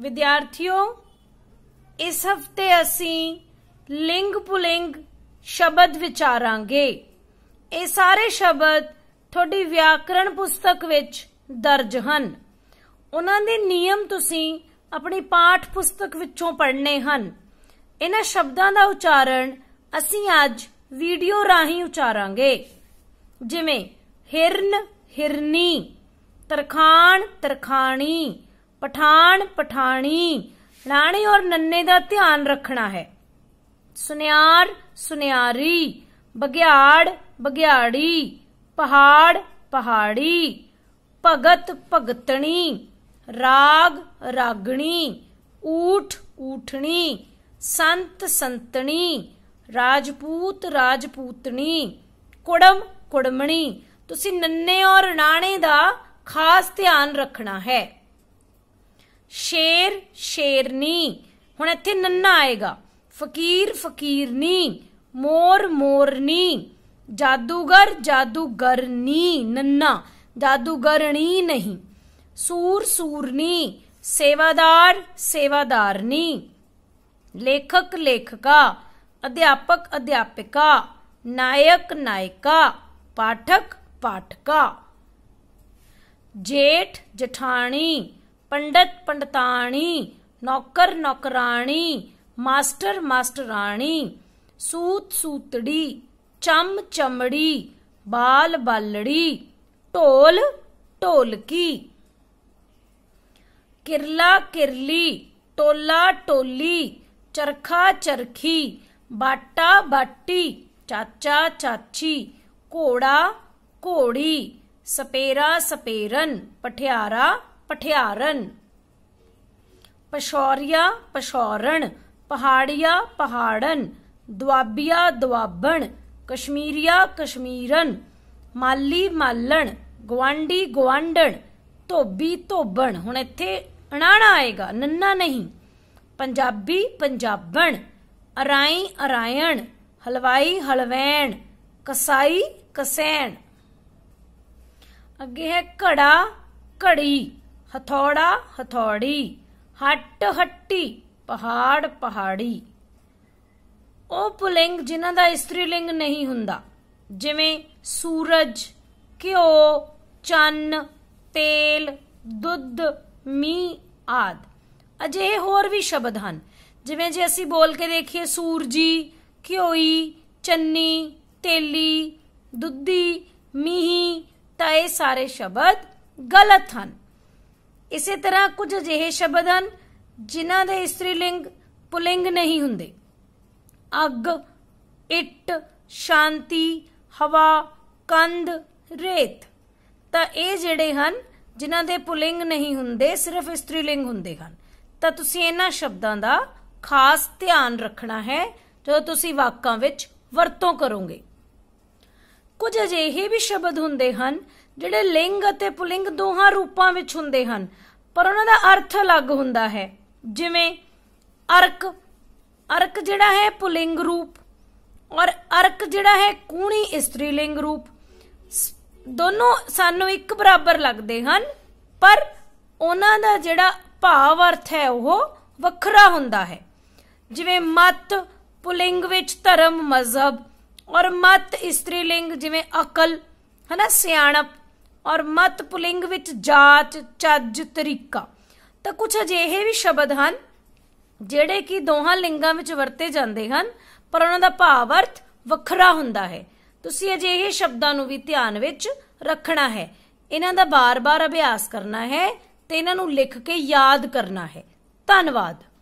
ਵਿਦਿਆਰਥੀਓ ਇਸ ਹਫਤੇ ਅਸੀਂ ਲਿੰਗ ਪੁਲਿੰਗ ਸ਼ਬਦ ਵਿਚਾਰਾਂਗੇ ਇਹ ਸਾਰੇ ਸ਼ਬਦ ਤੁਹਾਡੀ ਵਿਆਕਰਣ ਪੁਸਤਕ ਵਿੱਚ ਦਰਜ ਹਨ ਉਹਨਾਂ ਦੇ ਨਿਯਮ ਤੁਸੀਂ ਆਪਣੀ ਪਾਠ ਪੁਸਤਕ ਵਿੱਚੋਂ ਪੜ੍ਹਨੇ ਹਨ ਇਹਨਾਂ ਸ਼ਬਦਾਂ ਦਾ ਉਚਾਰਨ ਅਸੀਂ ਅੱਜ ਵੀਡੀਓ ਰਾਹੀਂ ਉਚਾਰਾਂਗੇ ਜਿਵੇਂ ਹਿਰਨ ਹਿਰਨੀ ਤਰਖਾਣ ਤਰਖਾਣੀ ਪਠਾਨ ਪਠਾਣੀ ਰਾਣੀ ਔਰ ਨੰਨੇ ਦਾ ਧਿਆਨ ਰੱਖਣਾ ਹੈ ਸੁਨਿਆਰ ਸੁਨਿਆਰੀ ਬਗਿਆੜ ਬਗਿਆੜੀ ਪਹਾੜ ਪਹਾੜੀ ਭਗਤ ਭਗਤਣੀ ਰਾਗ ਰਾਗਣੀ ਊਠ ਊਠਣੀ ਸੰਤ ਸੰਤਣੀ ਰਾਜਪੂਤ ਰਾਜਪੂਤਣੀ ਕੁੜਮ ਕੁੜਮਣੀ ਤੁਸੀਂ ਨੰਨੇ ਔਰ ਰਾਣੇ ਦਾ ਖਾਸ ਧਿਆਨ ਰੱਖਣਾ ਹੈ शेर शेरनी हूँ इतने नन्ना आएगा फकीर फकीरनी मोर मोरनी जादूगर जादूगरनी नन्ना जादूगरनी नहीं सूर सूरनी सेवादार सेवादारनी लेखक लेखका अध्यापक अध्यापिका नायक नायिका पाठक पाठका जेठ जठानी पंडित पंडताणी नौकर नौकराणी मास्टर मास्टराणी सूत सूतड़ी चम चमड़ी बाल बालड़ी ढोल ढोलकी किरला किरली टोला टोली चरखा चरखी बाटा बाटी चाचा चाची घोड़ा घोड़ी सपेरा सपेरन पठियारा ਪਠਿਆਰਨ ਪਸ਼ੌਰੀਆ ਪਸ਼ੌਰਣ ਪਹਾੜੀਆ ਪਹਾੜਨ ਦੁਆਬੀਆ ਦੁਆਬਣ ਕਸ਼ਮੀਰੀਆ ਕਸ਼ਮੀਰਨ ਮਾਲੀ ਮਾਲਣ ਗਵਾਂਡੀ ਗਵਾਂਡਣ ਧੋਬੀ ਧੋਬਣ ਹੁਣ ਇੱਥੇ ਅਣਾਣਾ ਆਏਗਾ ਨੰਨਾ ਨਹੀਂ ਪੰਜਾਬੀ ਪੰਜਾਬਣ ਅਰਾਈ ਅਰਾਇਣ ਹਲਵਾਈ ਹਲਵੈਣ ਕਸਾਈ ਕਸੈਣ ਅੱਗੇ ਹੈ ਘੜਾ ਘੜੀ हथौड़ा हथौड़ी हट हट्टी पहाड़ पहाड़ी उपलिंग जिन्हों का स्त्रीलिंग नहीं हों जिमें सूरज घ्यो चन्न तेल दुध मी आदि अजे होर भी शब्द हैं जिमें जे असी बोल के देखिए सूरजी घ्योई चनी तेली दुधी मीही तो यह सारे शब्द गलत हैं ਇਸੇ ਤਰ੍ਹਾਂ ਕੁਝ ਅਜਿਹੇ ਸ਼ਬਦ ਹਨ ਜਿਨ੍ਹਾਂ ਦੇ ਇਸਤਰੀ ਲਿੰਗ ਪੁਲਿੰਗ ਨਹੀਂ ਹੁੰਦੇ ਅੱਗ ਇੱਟ ਸ਼ਾਂਤੀ ਹਵਾ ਕੰਧ ਰੇਤ ਤਾਂ ਇਹ ਜਿਹੜੇ ਹਨ ਜਿਨ੍ਹਾਂ ਦੇ ਪੁਲਿੰਗ ਨਹੀਂ ਹੁੰਦੇ ਸਿਰਫ ਇਸਤਰੀ ਲਿੰਗ ਹੁੰਦੇ ਹਨ ਤਾਂ ਤੁਸੀਂ ਇਹਨਾਂ ਸ਼ਬਦਾਂ ਦਾ ਖਾਸ ਧਿਆਨ ਰੱਖਣਾ ਹੈ ਜਦੋਂ ਤੁਸੀਂ ਵਾਕਾਂ ਵਿੱਚ ਵਰਤੋਂ ਕਰੋਗੇ ਕੁਝ ਅਜਿਹੇ ਵੀ ਸ਼ਬਦ ਹੁੰਦੇ ਹਨ ਜਿਹੜੇ ਲਿੰਗ ਅਤੇ ਪੁਲਿੰਗ ਦੋਹਾਂ ਰੂਪਾਂ ਵਿੱਚ ਹੁੰਦੇ ਹਨ ਪਰ ਉਹਨਾਂ ਦਾ ਅਰਥ ਅਲੱਗ ਹੁੰਦਾ ਹੈ ਜਿਵੇਂ ਅਰਕ ਅਰਕ ਜਿਹੜਾ ਹੈ ਪੁਲਿੰਗ ਰੂਪ ਔਰ ਅਰਕ ਜਿਹੜਾ ਹੈ ਕੂਣੀ ਇਸਤਰੀ ਲਿੰਗ ਰੂਪ ਦੋਨੋਂ ਸਾਨੂੰ ਇੱਕ ਬਰਾਬਰ ਲੱਗਦੇ ਹਨ ਪਰ ਉਹਨਾਂ ਦਾ ਜਿਹੜਾ ਭਾਵ ਅਰਥ ਹੈ ਉਹ ਵੱਖਰਾ ਹੁੰਦਾ ਹੈ ਜਿਵੇਂ ਮਤ ਪੁਲਿੰਗ ਵਿੱਚ ਧਰਮ ਮਜ਼ਹਬ ਔਰ ਮਤ ਇਸਤਰੀ ਲਿੰਗ ਜਿਵੇਂ ਅਕਲ ਹਨਾ ਸਿਆਣਪ ਔਰ ਮਤ ਪੁਲਿੰਗ ਵਿੱਚ ਜਾਤ ਚੱਜ ਤਰੀਕਾ ਤਾਂ ਕੁਝ ਅਜਿਹੇ ਵੀ ਸ਼ਬਦ ਹਨ ਜਿਹੜੇ ਕਿ ਦੋਹਾਂ ਲਿੰਗਾਂ ਵਿੱਚ ਵਰਤੇ ਜਾਂਦੇ ਹਨ ਪਰ ਉਹਨਾਂ ਦਾ ਭਾਵ ਅਰਥ ਵੱਖਰਾ ਹੁੰਦਾ ਹੈ ਤੁਸੀਂ ਅਜਿਹੇ ਸ਼ਬਦਾਂ ਨੂੰ ਵੀ ਧਿਆਨ ਵਿੱਚ ਰੱਖਣਾ ਹੈ ਇਹਨਾਂ ਦਾ ਬਾਰ-ਬਾਰ ਅਭਿਆਸ ਕਰਨਾ ਹੈ ਤੇ ਇਹਨਾਂ ਨੂੰ ਲਿਖ ਕੇ ਯਾਦ ਕਰਨਾ ਹੈ ਧੰਨਵਾਦ